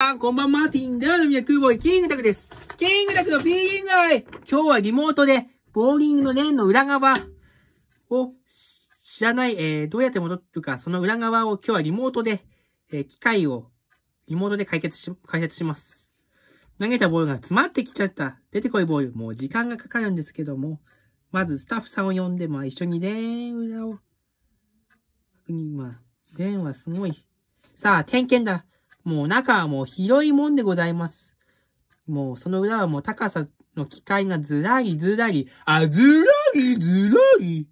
あ、こんばんは、ティンでは、の宮空ボーイ、キングタクです。キングタクのピーリング愛今日はリモートで、ボーリングのレーンの裏側を知らない、えー、どうやって戻るか、その裏側を今日はリモートで、えー、機械をリモートで解決し、解説します。投げたボールが詰まってきちゃった。出てこいボール。もう時間がかかるんですけども、まずスタッフさんを呼んで、まあ一緒にレーン裏を、確認、まあ、レーンはすごい。さあ、点検だ。もう中はもう広いもんでございます。もうその裏はもう高さの機械がずらりずらり、あずらりずらり。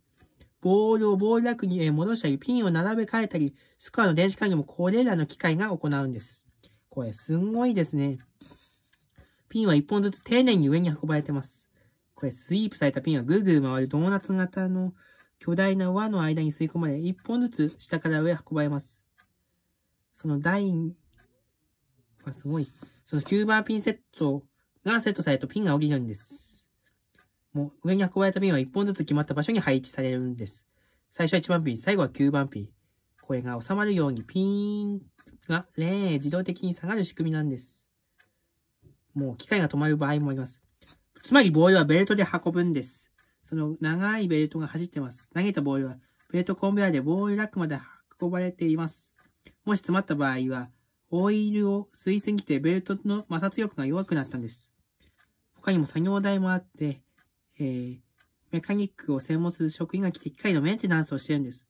ボールをボール楽に戻したり、ピンを並べ替えたり、スコアの電子管理もこれらの機械が行うんです。これすんごいですね。ピンは1本ずつ丁寧に上に運ばれてます。これスイープされたピンはぐるぐる回るドーナツ型の巨大な輪の間に吸い込まれ、1本ずつ下から上へ運ばれます。その台あ、すごい。その9番ピンセットがセットされるとピンが大きいようにです。もう上に運ばれたピンは1本ずつ決まった場所に配置されるんです。最初は1番ピン、最後は9番ピン。これが収まるようにピーンがレーンへ自動的に下がる仕組みなんです。もう機械が止まる場合もあります。つまりボールはベルトで運ぶんです。その長いベルトが走ってます。投げたボールはベルトコンベアでボールラックまで運ばれています。もし詰まった場合は、オイルを吸いすぎてベルトの摩擦力が弱くなったんです。他にも作業台もあって、えー、メカニックを専門する職員が来て機械のメンテナンスをしてるんです。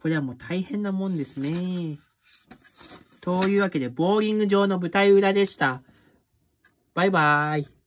これはもう大変なもんですね。というわけで、ボーリング場の舞台裏でした。バイバーイ。